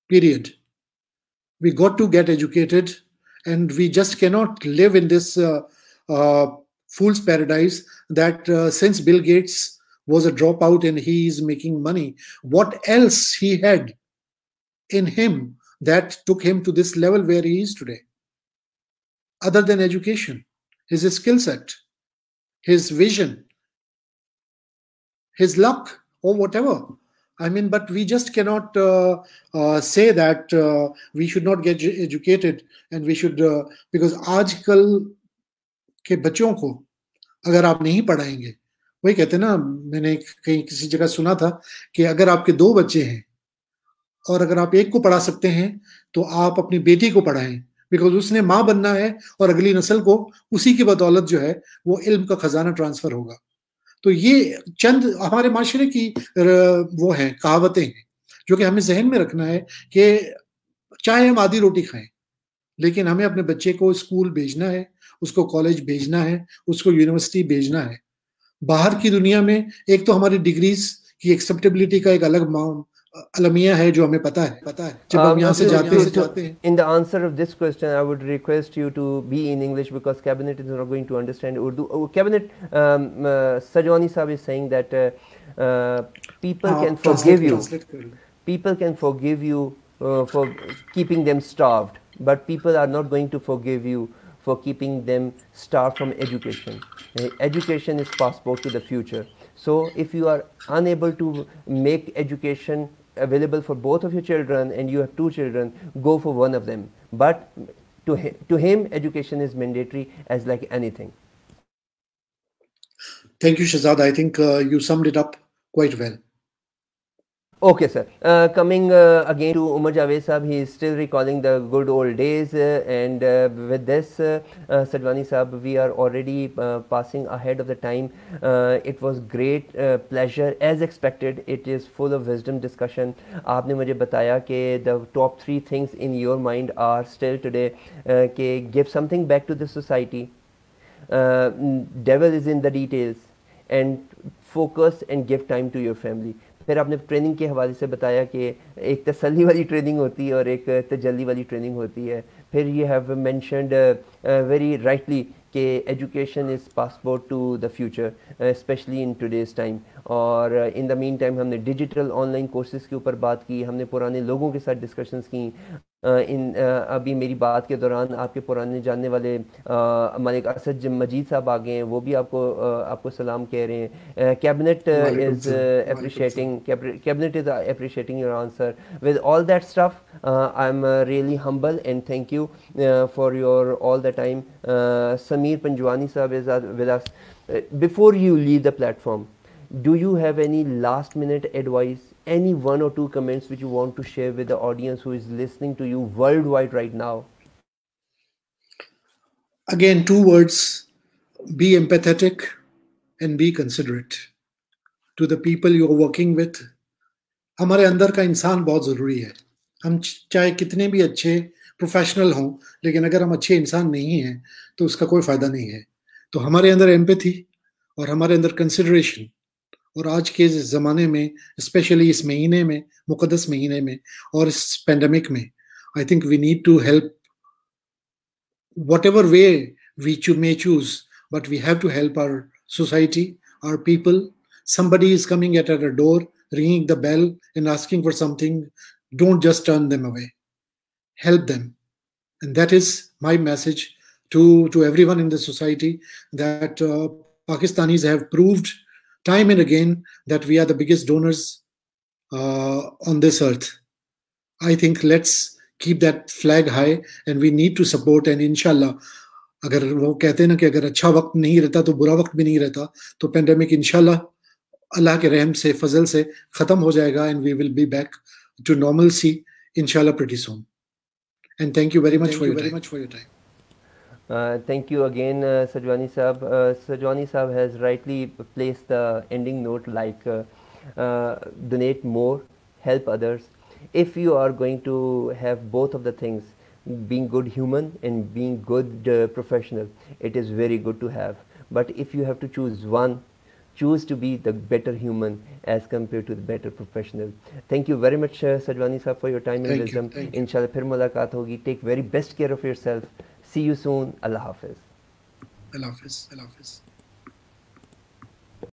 period. We got to get educated, and we just cannot live in this uh, uh, fool's paradise that uh, since Bill Gates was a dropout and he is making money, what else he had in him that took him to this level where he is today? other than education, his skill set, his vision, his luck, or whatever. I mean, but we just cannot uh, uh, say that uh, we should not get educated and we should uh, because aajkal ke bachon ko agar aap nahi padhayenge वही कहते ना मैंने कहीं किसी जगह सुना था कि अगर आपके दो बच्चे हैं और अगर आप एक को पढ़ा सकते हैं तो आप अपनी बेटी को पढ़ाएं बिकॉज उसने माँ बनना है और अगली नस्ल को उसी की बदौलत जो है वो इल्म का खजाना ट्रांसफर होगा तो ये चंद हमारे माशरे की वो हैं कहावतें हैं जो कि हमें जहन में रखना है कि चाहे हम आधी रोटी खाएं लेकिन हमें अपने बच्चे को स्कूल भेजना है उसको कॉलेज भेजना है उसको यूनिवर्सिटी भेजना है बाहर की दुनिया में एक तो हमारी डिग्रीज की एक्सेप्टेबिलिटी का एक अलग अलमिया है जो हमें पता है पता है जब uh, हम यहाँ से जाते हैं जाते हैं in the answer of this question I would request you to be in English because cabinet is not going to understand Urdu cabinet Sajwani साहब is saying that people can forgive you people can forgive you for keeping them starved but people are not going to forgive you for keeping them starved from education education is passport to the future so if you are unable to make education available for both of your children and you have two children, go for one of them. But to him, to him education is mandatory as like anything. Thank you, Shazad. I think uh, you summed it up quite well. Okay, sir. Uh, coming uh, again to Umar Javed Saab, he is still recalling the good old days, uh, and uh, with this, uh, uh Sadwani we are already uh, passing ahead of the time. it was great pleasure, as expected. It is full of wisdom discussion. आपने मुझे बताया कि the top three things in your mind are still today कि give something back to the society. devil is in the details, and focus and give time to your family. फिर आपने training के हवाले से बताया कि एक तसली वाली ट्रेनिंग होती है और एक तजली वाली ट्रेनिंग होती है फिर you have mentioned very rightly कि education is passport to the future specially in today's time और इन द मीन टाइम हमने डिजिटल ऑनलाइन कोर्सेज़ के ऊपर बात की हमने पुराने लोगों के साथ डिस्कशंस की इन अभी मेरी बात के दौरान आपके पुराने जानने वाले मलिक असद मजीद साहब आ गए हैं वो भी आपको आपको सलाम कह रहे हैं cabinet is appreciating cabinet is appreciating your answer with all that stuff I am really humble and thank you for your all the time Sameer Panjwani साहब is with before you leave the platform do you have any last minute advice any one or two comments which you want to share with the audience who is listening to you worldwide right now? Again, two words be empathetic and be considerate to the people you are working with. हमारे अंदर का इंसान बहुत ज़रूरी है हम चाहे कितने भी अच्छे प्रोफेशनल हों लेकिन अगर हम अच्छे इंसान नहीं हैं तो उसका कोई फ़ायदा नहीं है तो हमारे अंदर एम्पैथी और हमारे अंदर कंसिडरेशन और आज के especially में स्पेशली इस महीने में मुकदस महीने में I think we need to help, whatever way we may choose. But we have to help our society, our people. somebody is coming at our door ringing the bell and asking for something don't just turn them away help them and that is my message to to everyone in the society that uh, pakistanis have proved time and again that we are the biggest donors uh, on this earth. I think let's keep that flag high and we need to support and inshallah. अगर वो कहते हैं ना कि अगर अच्छा वक्त नहीं रहता तो बुरा वक्त भी नहीं रहता तो पेंडेमिक इंशाल्लाह अल्लाह के रहम से फजल से खत्म हो जाएगा and we will be back to normal see इंशाल्लाह pretty soon and thank you very much for your uh, thank you again, uh, Sajwani Saab. Uh, Sajwani Saab has rightly placed the ending note like uh, uh, donate more, help others. If you are going to have both of the things, being good human and being good uh, professional, it is very good to have. But if you have to choose one, choose to be the better human as compared to the better professional. Thank you very much, uh, Sajwani Saab, for your time and wisdom. You. Inshallah, phir mulakat hogi. Take very best care of yourself. See you soon. Allah Hafiz. Allah Hafiz. Allah Hafiz.